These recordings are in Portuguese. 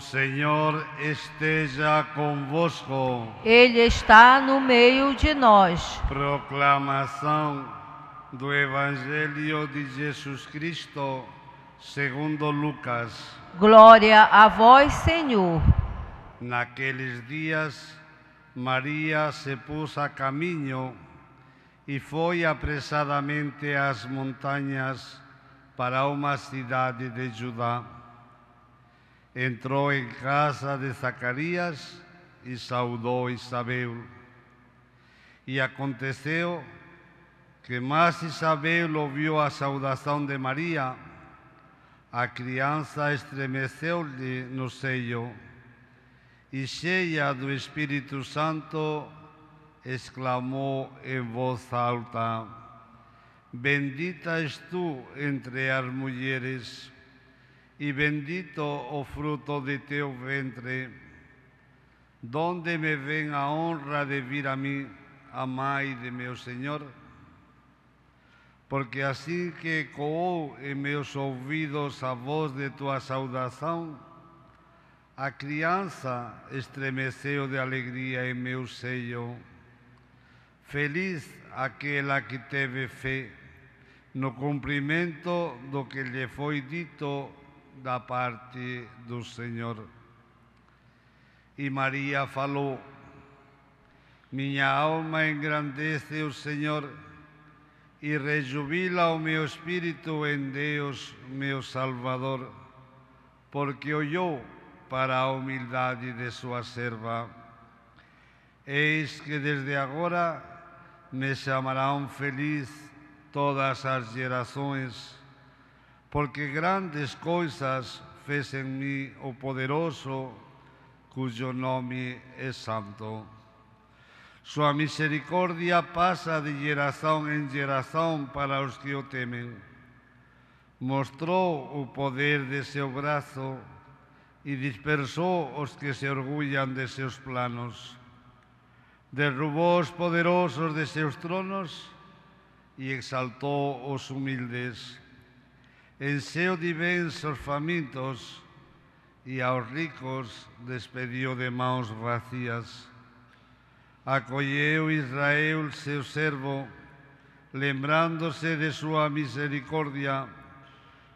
O Senhor esteja convosco. Ele está no meio de nós. Proclamação do Evangelho de Jesus Cristo, segundo Lucas. Glória a vós, Senhor. Naqueles dias, Maria se pôs a caminho e foi apressadamente às montanhas para uma cidade de Judá entrou em casa de Zacarias e saudou Isabel. E aconteceu que mais Isabel ouviu a saudação de Maria, a criança estremeceu-lhe no seio e, cheia do Espírito Santo, exclamou em voz alta: Bendita és tu entre as mulheres e bendito o oh fruto de teu ventre, donde me vem a honra de vir a mim, a mãe de meu Senhor. Porque assim que ecoou em meus ouvidos a voz de tua saudação, a criança estremeceu de alegria em meu seio. Feliz aquela que teve fé no cumprimento do que lhe foi dito da parte do Senhor. E Maria falou: Minha alma engrandece o Senhor e rejubila o meu espírito em Deus, meu Salvador, porque olhou para a humildade de sua serva. Eis que desde agora me chamarão feliz todas as gerações porque grandes cosas fez en mí o oh poderoso, cuyo nombre es santo. Su misericordia pasa de geración en generación para los que lo temen. Mostró el poder de su brazo y dispersó los que se orgullan de sus planos. derrubó los poderosos de sus tronos y exaltó os humildes seo diversos famintos y a los ricos despedió de manos vacías. Acolleu Israel su servo, lembrándose de su misericordia,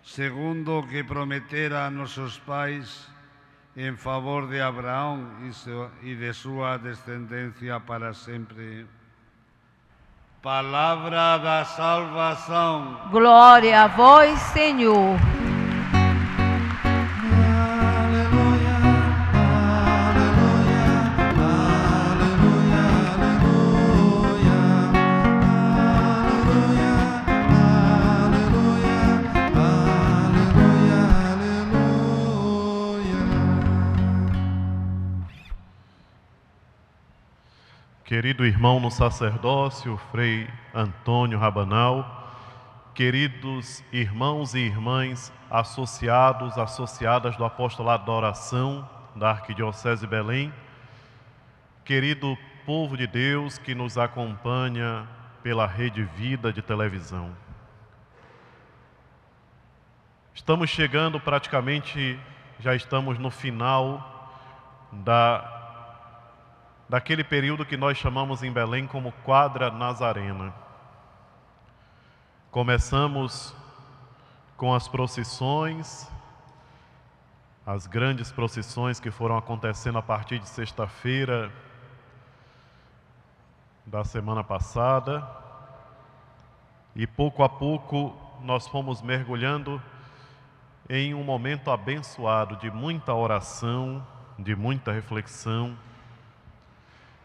segundo que prometera a nuestros pais en favor de Abraham y de su descendencia para siempre. Palavra da salvação. Glória a vós, Senhor. querido irmão no sacerdócio, Frei Antônio Rabanal, queridos irmãos e irmãs associados, associadas do apostolado da oração da Arquidiocese Belém, querido povo de Deus que nos acompanha pela Rede Vida de televisão. Estamos chegando praticamente, já estamos no final da daquele período que nós chamamos em Belém como quadra nazarena. Começamos com as procissões, as grandes procissões que foram acontecendo a partir de sexta-feira da semana passada, e pouco a pouco nós fomos mergulhando em um momento abençoado de muita oração, de muita reflexão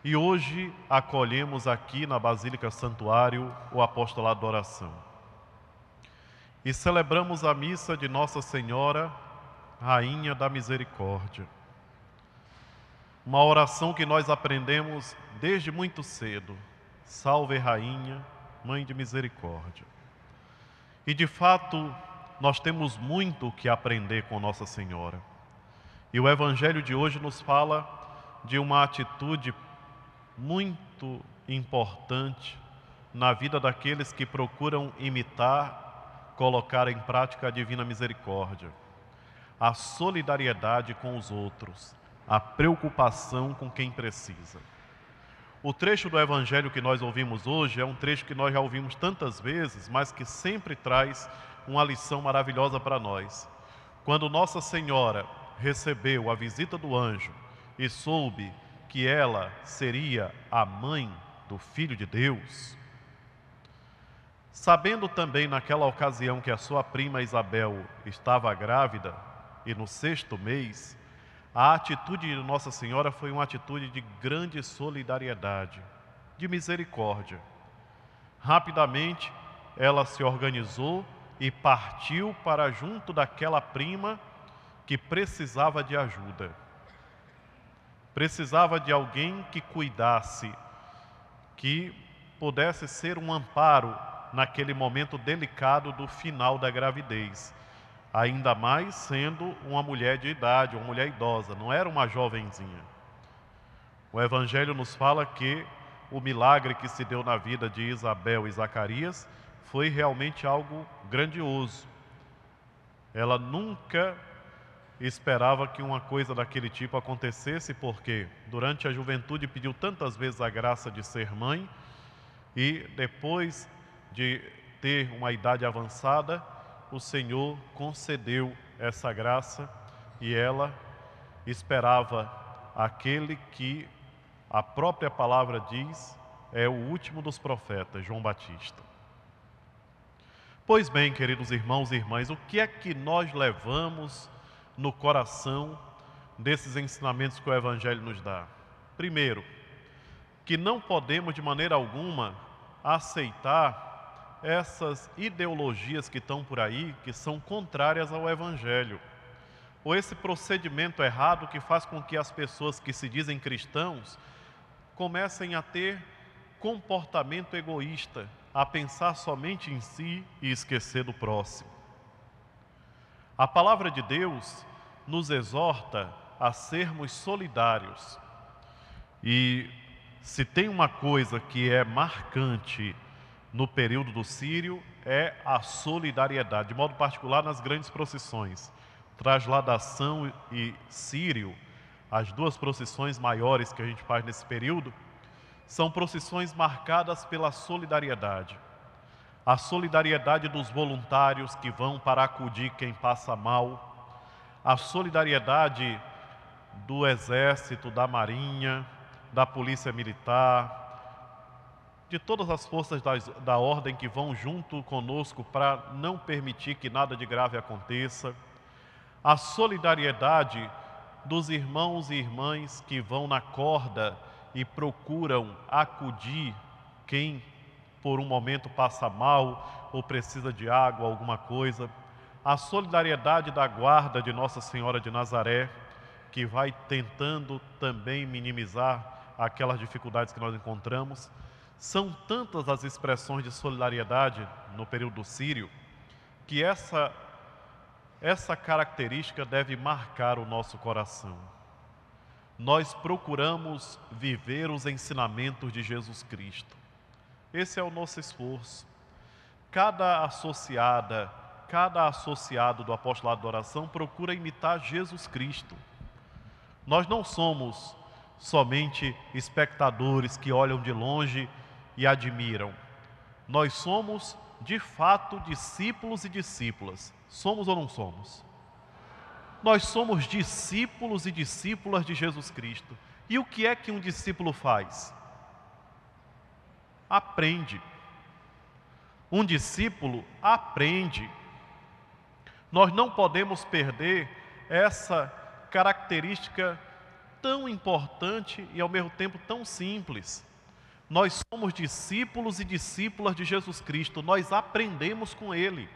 e hoje acolhemos aqui na Basílica Santuário o apostolado da oração. E celebramos a missa de Nossa Senhora, Rainha da Misericórdia. Uma oração que nós aprendemos desde muito cedo. Salve Rainha, Mãe de Misericórdia. E de fato, nós temos muito que aprender com Nossa Senhora. E o Evangelho de hoje nos fala de uma atitude muito importante na vida daqueles que procuram imitar, colocar em prática a divina misericórdia. A solidariedade com os outros, a preocupação com quem precisa. O trecho do Evangelho que nós ouvimos hoje é um trecho que nós já ouvimos tantas vezes, mas que sempre traz uma lição maravilhosa para nós. Quando Nossa Senhora recebeu a visita do anjo e soube que ela seria a mãe do Filho de Deus, sabendo também naquela ocasião que a sua prima Isabel estava grávida e no sexto mês, a atitude de Nossa Senhora foi uma atitude de grande solidariedade, de misericórdia. Rapidamente ela se organizou e partiu para junto daquela prima que precisava de ajuda. Precisava de alguém que cuidasse, que pudesse ser um amparo naquele momento delicado do final da gravidez. Ainda mais sendo uma mulher de idade, uma mulher idosa, não era uma jovenzinha. O Evangelho nos fala que o milagre que se deu na vida de Isabel e Zacarias foi realmente algo grandioso. Ela nunca esperava que uma coisa daquele tipo acontecesse, porque durante a juventude pediu tantas vezes a graça de ser mãe e depois de ter uma idade avançada, o Senhor concedeu essa graça e ela esperava aquele que a própria palavra diz é o último dos profetas, João Batista. Pois bem, queridos irmãos e irmãs, o que é que nós levamos no coração desses ensinamentos que o Evangelho nos dá. Primeiro, que não podemos de maneira alguma aceitar essas ideologias que estão por aí, que são contrárias ao Evangelho, ou esse procedimento errado que faz com que as pessoas que se dizem cristãos comecem a ter comportamento egoísta, a pensar somente em si e esquecer do próximo. A palavra de Deus, nos exorta a sermos solidários. E se tem uma coisa que é marcante no período do Sírio é a solidariedade, de modo particular nas grandes procissões. Trasladação e Sírio, as duas procissões maiores que a gente faz nesse período, são procissões marcadas pela solidariedade. A solidariedade dos voluntários que vão para acudir quem passa mal, a solidariedade do Exército, da Marinha, da Polícia Militar, de todas as forças da, da ordem que vão junto conosco para não permitir que nada de grave aconteça, a solidariedade dos irmãos e irmãs que vão na corda e procuram acudir quem por um momento passa mal ou precisa de água, alguma coisa a solidariedade da guarda de Nossa Senhora de Nazaré, que vai tentando também minimizar aquelas dificuldades que nós encontramos. São tantas as expressões de solidariedade no período sírio que essa essa característica deve marcar o nosso coração. Nós procuramos viver os ensinamentos de Jesus Cristo. Esse é o nosso esforço. Cada associada, cada associado do apostolado da oração procura imitar Jesus Cristo. Nós não somos somente espectadores que olham de longe e admiram. Nós somos, de fato, discípulos e discípulas. Somos ou não somos? Nós somos discípulos e discípulas de Jesus Cristo. E o que é que um discípulo faz? Aprende. Um discípulo aprende. Nós não podemos perder essa característica tão importante e ao mesmo tempo tão simples. Nós somos discípulos e discípulas de Jesus Cristo, nós aprendemos com Ele.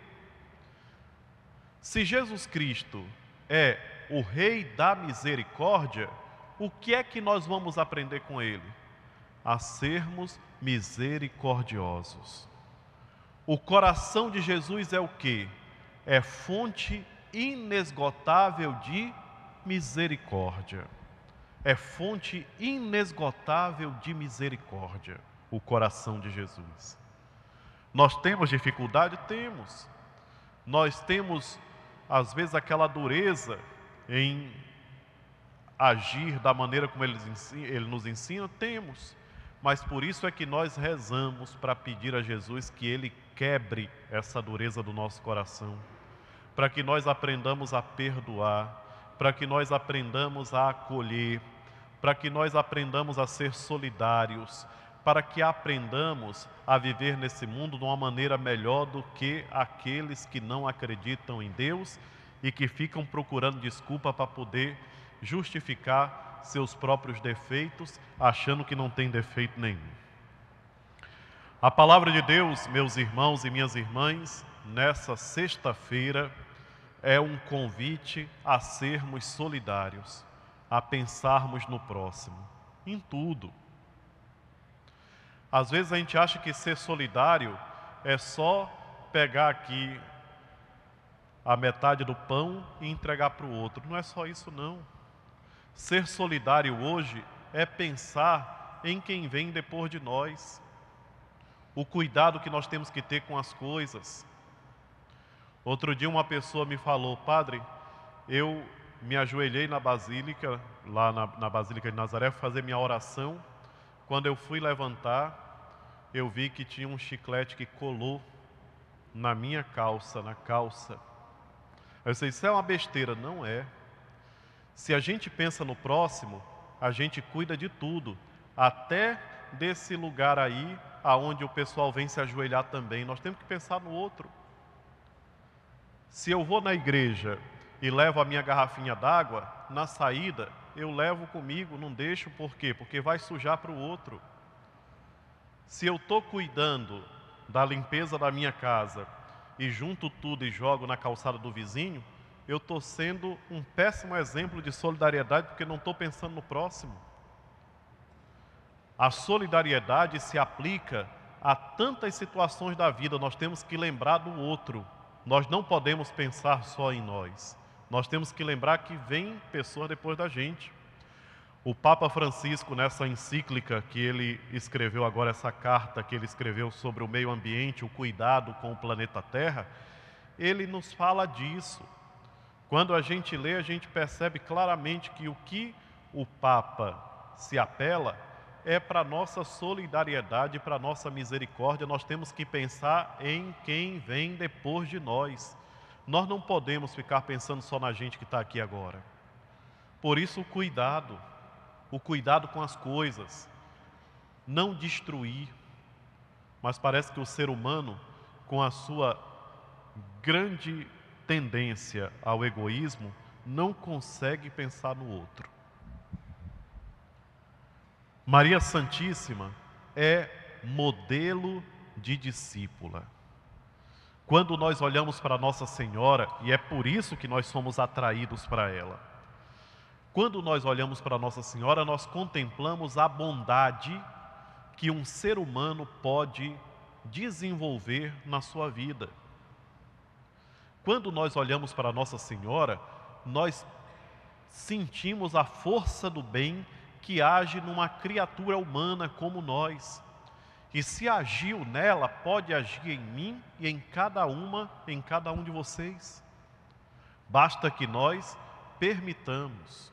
Se Jesus Cristo é o Rei da misericórdia, o que é que nós vamos aprender com Ele? A sermos misericordiosos. O coração de Jesus é o que? é fonte inesgotável de misericórdia. É fonte inesgotável de misericórdia, o coração de Jesus. Nós temos dificuldade? Temos. Nós temos, às vezes, aquela dureza em agir da maneira como ele, ele nos ensina? Temos. Mas por isso é que nós rezamos para pedir a Jesus que ele quebre essa dureza do nosso coração para que nós aprendamos a perdoar, para que nós aprendamos a acolher, para que nós aprendamos a ser solidários, para que aprendamos a viver nesse mundo de uma maneira melhor do que aqueles que não acreditam em Deus e que ficam procurando desculpa para poder justificar seus próprios defeitos, achando que não tem defeito nenhum. A palavra de Deus, meus irmãos e minhas irmãs, nessa sexta-feira, é um convite a sermos solidários, a pensarmos no próximo, em tudo. Às vezes a gente acha que ser solidário é só pegar aqui a metade do pão e entregar para o outro. Não é só isso, não. Ser solidário hoje é pensar em quem vem depois de nós, o cuidado que nós temos que ter com as coisas, Outro dia uma pessoa me falou, padre, eu me ajoelhei na basílica, lá na, na Basílica de Nazaré, fazer minha oração. Quando eu fui levantar, eu vi que tinha um chiclete que colou na minha calça, na calça. eu sei, isso é uma besteira, não é. Se a gente pensa no próximo, a gente cuida de tudo, até desse lugar aí aonde o pessoal vem se ajoelhar também. Nós temos que pensar no outro. Se eu vou na igreja e levo a minha garrafinha d'água, na saída eu levo comigo, não deixo por quê? Porque vai sujar para o outro. Se eu estou cuidando da limpeza da minha casa e junto tudo e jogo na calçada do vizinho, eu estou sendo um péssimo exemplo de solidariedade porque não estou pensando no próximo. A solidariedade se aplica a tantas situações da vida, nós temos que lembrar do outro nós não podemos pensar só em nós. Nós temos que lembrar que vem pessoa depois da gente. O Papa Francisco, nessa encíclica que ele escreveu agora, essa carta que ele escreveu sobre o meio ambiente, o cuidado com o planeta Terra, ele nos fala disso. Quando a gente lê, a gente percebe claramente que o que o Papa se apela é para nossa solidariedade, para nossa misericórdia, nós temos que pensar em quem vem depois de nós. Nós não podemos ficar pensando só na gente que está aqui agora. Por isso, o cuidado, o cuidado com as coisas, não destruir. Mas parece que o ser humano, com a sua grande tendência ao egoísmo, não consegue pensar no outro. Maria Santíssima é modelo de discípula. Quando nós olhamos para Nossa Senhora, e é por isso que nós somos atraídos para ela, quando nós olhamos para Nossa Senhora, nós contemplamos a bondade que um ser humano pode desenvolver na sua vida. Quando nós olhamos para Nossa Senhora, nós sentimos a força do bem que age numa criatura humana como nós. E se agiu nela, pode agir em mim e em cada uma, em cada um de vocês. Basta que nós permitamos.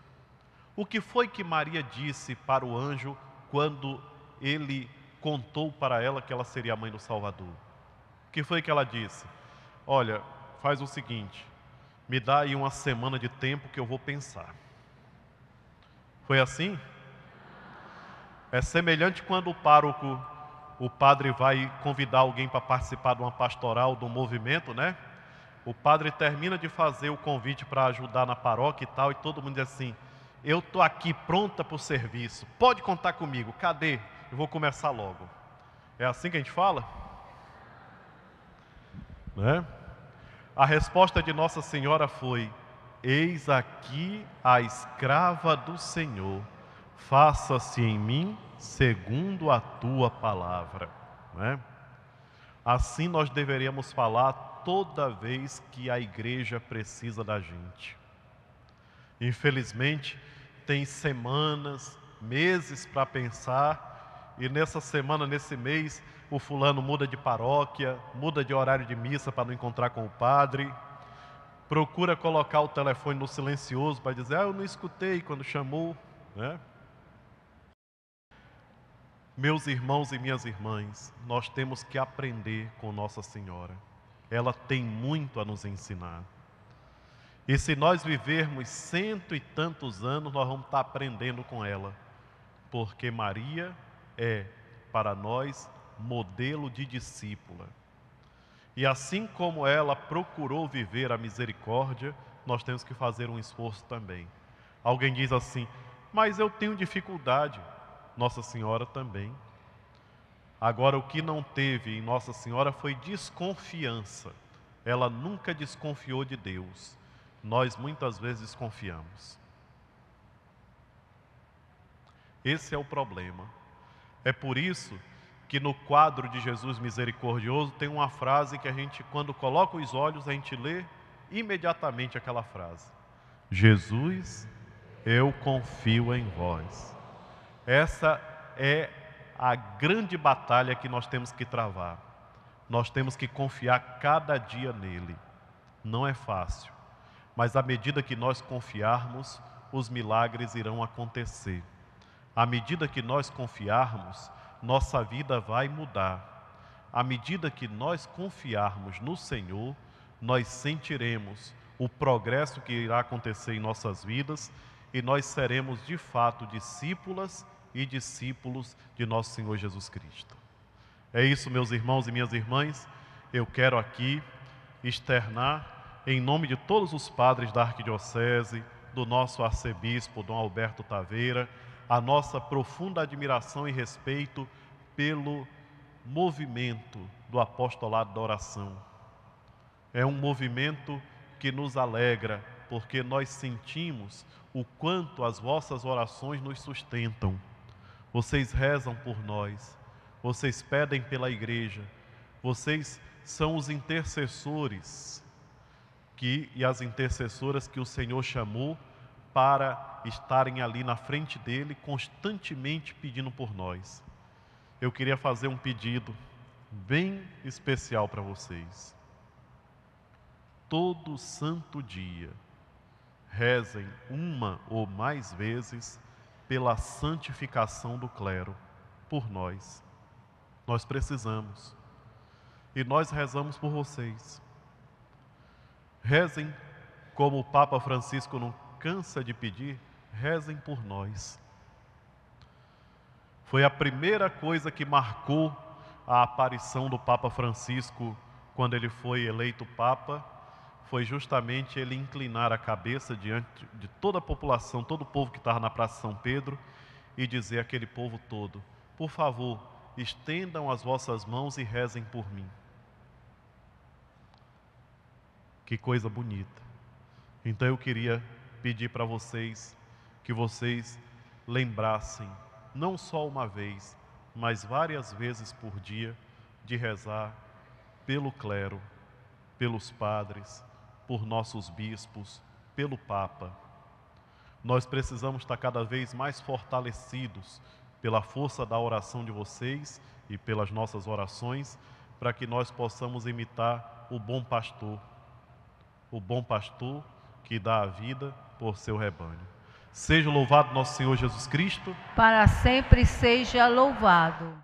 O que foi que Maria disse para o anjo quando ele contou para ela que ela seria a mãe do Salvador? O que foi que ela disse? Olha, faz o seguinte, me dá aí uma semana de tempo que eu vou pensar. Foi assim? É semelhante quando o pároco, o padre vai convidar alguém para participar de uma pastoral, de um movimento, né? O padre termina de fazer o convite para ajudar na paróquia e tal, e todo mundo diz assim: Eu estou aqui pronta para o serviço, pode contar comigo, cadê? Eu vou começar logo. É assim que a gente fala? Né? A resposta de Nossa Senhora foi: Eis aqui a escrava do Senhor faça-se em mim segundo a tua palavra. Né? Assim nós deveríamos falar toda vez que a igreja precisa da gente. Infelizmente, tem semanas, meses para pensar, e nessa semana, nesse mês, o fulano muda de paróquia, muda de horário de missa para não encontrar com o padre, procura colocar o telefone no silencioso para dizer: Ah, eu não escutei quando chamou, né? Meus irmãos e minhas irmãs, nós temos que aprender com Nossa Senhora. Ela tem muito a nos ensinar. E se nós vivermos cento e tantos anos, nós vamos estar aprendendo com ela, porque Maria é, para nós, modelo de discípula. E assim como ela procurou viver a misericórdia, nós temos que fazer um esforço também. Alguém diz assim: Mas eu tenho dificuldade. Nossa Senhora também. Agora, o que não teve em Nossa Senhora foi desconfiança. Ela nunca desconfiou de Deus. Nós muitas vezes desconfiamos. Esse é o problema. É por isso que no quadro de Jesus misericordioso tem uma frase que a gente, quando coloca os olhos, a gente lê imediatamente aquela frase: Jesus, eu confio em vós. Essa é a grande batalha que nós temos que travar. Nós temos que confiar cada dia nele. Não é fácil, mas à medida que nós confiarmos, os milagres irão acontecer. À medida que nós confiarmos, nossa vida vai mudar. À medida que nós confiarmos no Senhor, nós sentiremos o progresso que irá acontecer em nossas vidas e nós seremos de fato discípulas e discípulos de nosso Senhor Jesus Cristo. É isso, meus irmãos e minhas irmãs. Eu quero aqui externar, em nome de todos os padres da Arquidiocese, do nosso arcebispo Dom Alberto Taveira, a nossa profunda admiração e respeito pelo movimento do apostolado da oração. É um movimento que nos alegra, porque nós sentimos o quanto as vossas orações nos sustentam. Vocês rezam por nós, vocês pedem pela igreja, vocês são os intercessores que e as intercessoras que o Senhor chamou para estarem ali na frente dele constantemente pedindo por nós. Eu queria fazer um pedido bem especial para vocês. Todo santo dia, rezem uma ou mais vezes pela santificação do clero, por nós. Nós precisamos. E nós rezamos por vocês. Rezem, como o Papa Francisco não cansa de pedir, rezem por nós. Foi a primeira coisa que marcou a aparição do Papa Francisco quando ele foi eleito Papa foi justamente ele inclinar a cabeça diante de toda a população, todo o povo que estava na Praça São Pedro, e dizer àquele povo todo: Por favor, estendam as vossas mãos e rezem por mim. Que coisa bonita. Então eu queria pedir para vocês que vocês lembrassem, não só uma vez, mas várias vezes por dia, de rezar pelo clero, pelos padres, por nossos bispos, pelo Papa. Nós precisamos estar cada vez mais fortalecidos pela força da oração de vocês e pelas nossas orações, para que nós possamos imitar o bom pastor, o bom pastor que dá a vida por seu rebanho. Seja louvado nosso Senhor Jesus Cristo. Para sempre seja louvado.